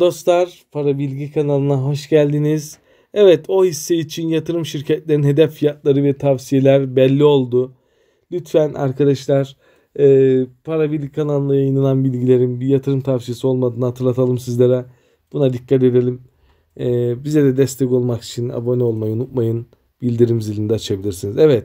dostlar, Para Bilgi kanalına hoş geldiniz. Evet, o hisse için yatırım şirketlerinin hedef fiyatları ve tavsiyeler belli oldu. Lütfen arkadaşlar, e, Para Bilgi kanalına yayınlanan bilgilerin bir yatırım tavsiyesi olmadığını hatırlatalım sizlere. Buna dikkat edelim. E, bize de destek olmak için abone olmayı unutmayın. Bildirim zilini de açabilirsiniz. Evet,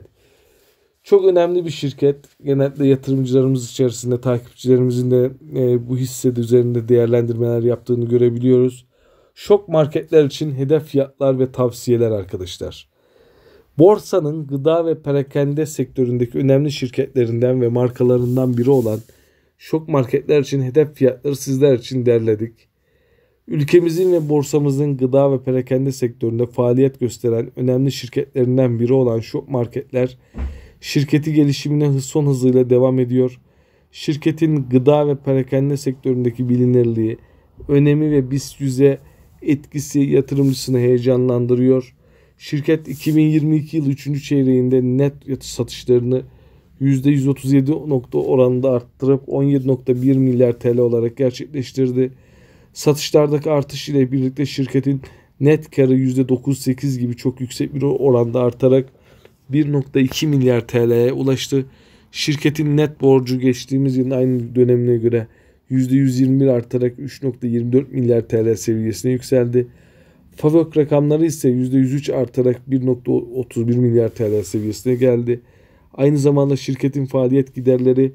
çok önemli bir şirket. Genellikle yatırımcılarımız içerisinde, takipçilerimizin de e, bu hissede üzerinde değerlendirmeler yaptığını görebiliyoruz. Şok marketler için hedef fiyatlar ve tavsiyeler arkadaşlar. Borsanın gıda ve perakende sektöründeki önemli şirketlerinden ve markalarından biri olan şok marketler için hedef fiyatları sizler için derledik. Ülkemizin ve borsamızın gıda ve perakende sektöründe faaliyet gösteren önemli şirketlerinden biri olan şok marketler Şirketi gelişimine hız son hızıyla devam ediyor. Şirketin gıda ve perakende sektöründeki bilinirliği, önemi ve BIST 100'e etkisi yatırımcısını heyecanlandırıyor. Şirket 2022 yıl 3. çeyreğinde net satışlarını %137 nokta oranında arttırıp 17.1 milyar TL olarak gerçekleştirdi. Satışlardaki artış ile birlikte şirketin net karı %98 gibi çok yüksek bir oranda artarak 1.2 milyar TL'ye ulaştı. Şirketin net borcu geçtiğimiz yılın aynı dönemine göre %121 artarak 3.24 milyar TL seviyesine yükseldi. Favök rakamları ise %103 artarak 1.31 milyar TL seviyesine geldi. Aynı zamanda şirketin faaliyet giderleri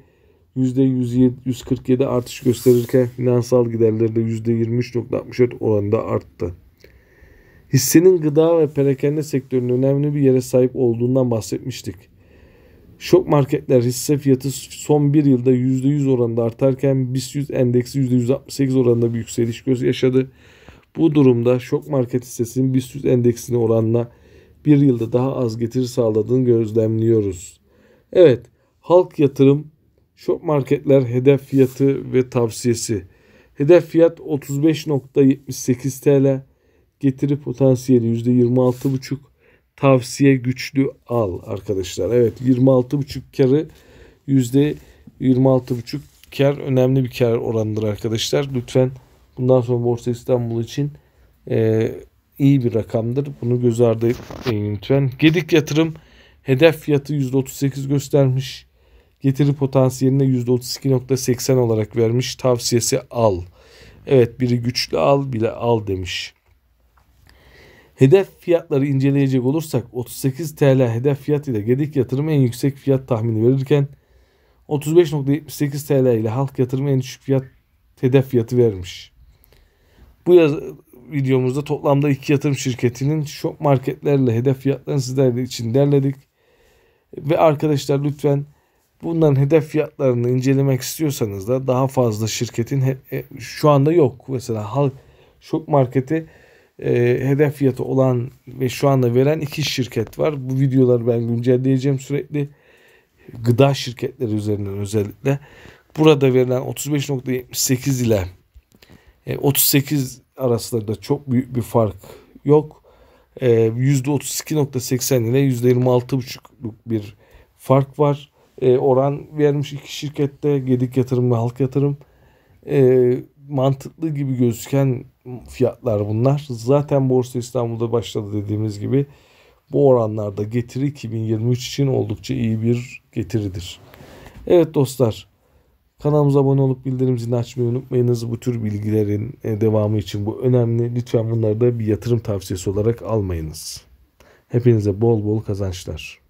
%147 artış gösterirken finansal giderleri de %23.64 oranında arttı. Hissenin gıda ve perakende sektörünün önemli bir yere sahip olduğundan bahsetmiştik. Şok marketler hisse fiyatı son bir yılda %100 oranında artarken BIST 100 endeksi %168 oranında bir yükseliş göz yaşadı. Bu durumda şok market hissesinin BIST 100 endeksine oranla bir yılda daha az getiri sağladığını gözlemliyoruz. Evet, halk yatırım, şok marketler hedef fiyatı ve tavsiyesi. Hedef fiyat 35.78 TL, Getiri potansiyeli %26,5. Tavsiye güçlü al arkadaşlar. Evet 26,5 karı %26,5 kar önemli bir kar oranıdır arkadaşlar. Lütfen bundan sonra Borsa İstanbul için e, iyi bir rakamdır. Bunu göz ardı etmeyin lütfen. Gedik yatırım hedef fiyatı %38 göstermiş. Getiri potansiyeline %32.80 olarak vermiş. Tavsiyesi al. Evet biri güçlü al bile al demiş. Hedef fiyatları inceleyecek olursak 38 TL hedef fiyat ile Gedik yatırımı en yüksek fiyat tahmini verirken 35.78 TL ile halk yatırımı en düşük fiyat hedef fiyatı vermiş. Bu yaz videomuzda toplamda iki yatırım şirketinin şok marketlerle hedef fiyatlarını sizler için derledik. Ve arkadaşlar lütfen bunların hedef fiyatlarını incelemek istiyorsanız da daha fazla şirketin e, şu anda yok. Mesela halk şok marketi e, hedef fiyatı olan ve şu anda veren iki şirket var. Bu videoları ben güncelleyeceğim sürekli. Gıda şirketleri üzerinden özellikle. Burada verilen 35.78 ile e, 38 arasında çok büyük bir fark yok. E, %32.80 ile %26.5'luk bir fark var. E, oran vermiş iki şirkette Gedik Yatırım ve Halk Yatırım. E, mantıklı gibi gözüken fiyatlar bunlar. Zaten Borsa İstanbul'da başladı dediğimiz gibi bu oranlarda getiri 2023 için oldukça iyi bir getiridir. Evet dostlar kanalımıza abone olup bildirim zilini açmayı unutmayınız. Bu tür bilgilerin e, devamı için bu önemli. Lütfen bunları da bir yatırım tavsiyesi olarak almayınız. Hepinize bol bol kazançlar.